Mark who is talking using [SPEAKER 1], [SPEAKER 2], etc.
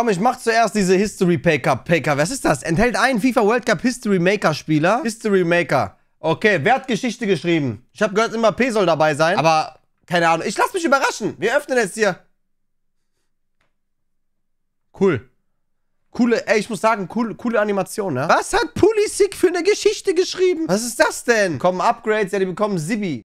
[SPEAKER 1] Komm, ich mach zuerst diese History Paker. Paker. Was ist das? Enthält einen FIFA World Cup History Maker Spieler. History Maker. Okay, wer hat Geschichte geschrieben? Ich habe gehört, immer P soll dabei sein. Aber keine Ahnung. Ich lass mich überraschen. Wir öffnen jetzt hier. Cool. Coole, ey, ich muss sagen, cool, coole Animation, ne? Was hat Pulisic für eine Geschichte geschrieben? Was ist das denn? Kommen Upgrades, ja, die bekommen Sibi.